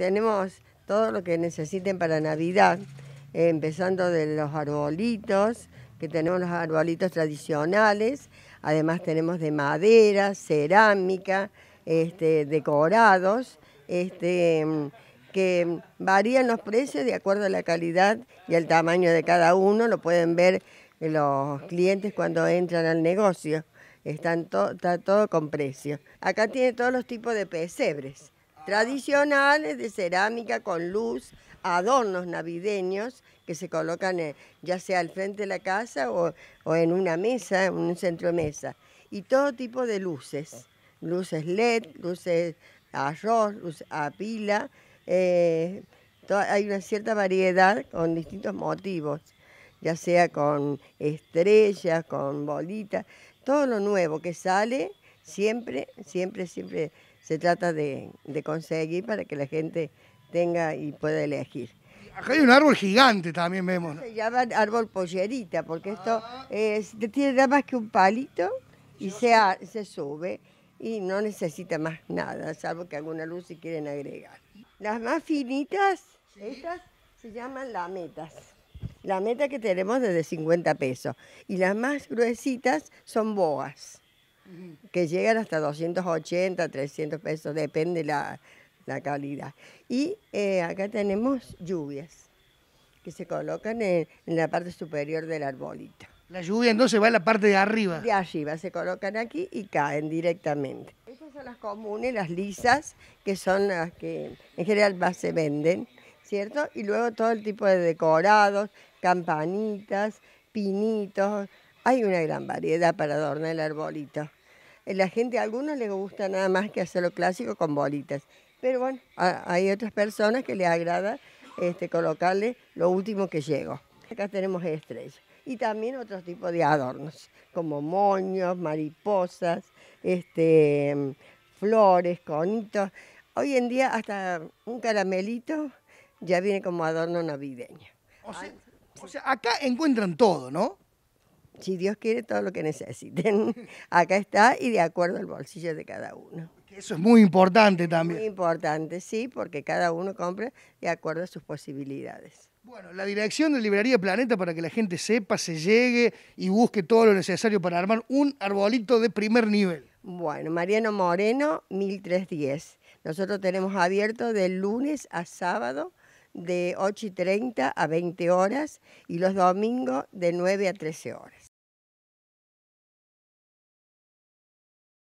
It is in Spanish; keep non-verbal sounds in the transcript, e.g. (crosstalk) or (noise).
tenemos todo lo que necesiten para Navidad, eh, empezando de los arbolitos, que tenemos los arbolitos tradicionales, además tenemos de madera, cerámica, este, decorados, este, que varían los precios de acuerdo a la calidad y el tamaño de cada uno, lo pueden ver los clientes cuando entran al negocio, está todo con precio. Acá tiene todos los tipos de pesebres tradicionales de cerámica con luz, adornos navideños que se colocan eh, ya sea al frente de la casa o, o en una mesa, en un centro de mesa. Y todo tipo de luces, luces LED, luces arroz, luces a pila. Eh, hay una cierta variedad con distintos motivos, ya sea con estrellas, con bolitas, todo lo nuevo que sale siempre, siempre, siempre se trata de, de conseguir para que la gente tenga y pueda elegir. Acá hay un árbol gigante también vemos. Se llama árbol pollerita, porque esto es, tiene nada más que un palito y se, se sube y no necesita más nada, salvo que alguna luz si quieren agregar. Las más finitas, estas se llaman lametas. La meta que tenemos desde 50 pesos. Y las más gruesitas son boas que llegan hasta 280, 300 pesos, depende la, la calidad. Y eh, acá tenemos lluvias que se colocan en, la parte superior del arbolito. La lluvia entonces va a la parte de arriba. De arriba, se colocan aquí y caen directamente. Estas son las comunes, las lisas, que son las que en general más se venden, ¿cierto? Y luego todo el tipo de decorados, campanitas, pinitos. Hay una gran variedad para adornar el arbolito la gente, a algunos les gusta nada más que hacer lo clásico con bolitas. Pero bueno, hay otras personas que les agrada este, colocarle lo último que llegó. Acá tenemos estrellas y también otros tipos de adornos, como moños, mariposas, este, flores, conitos. Hoy en día hasta un caramelito ya viene como adorno navideño. o sea acá encuentran todo, ¿no? si Dios quiere, todo lo que necesiten. (laughs) Acá está y de acuerdo al bolsillo de cada uno. Eso es muy importante también. Muy importante, sí, porque cada uno compra de acuerdo a sus posibilidades. Bueno, la dirección de Librería Planeta para que la gente sepa, se llegue y busque todo lo necesario para armar un arbolito de primer nivel. Bueno, Mariano Moreno, 1310. Nosotros tenemos abierto de lunes a sábado de 8 y 30 a 20 horas y los domingos de 9 a 13 horas.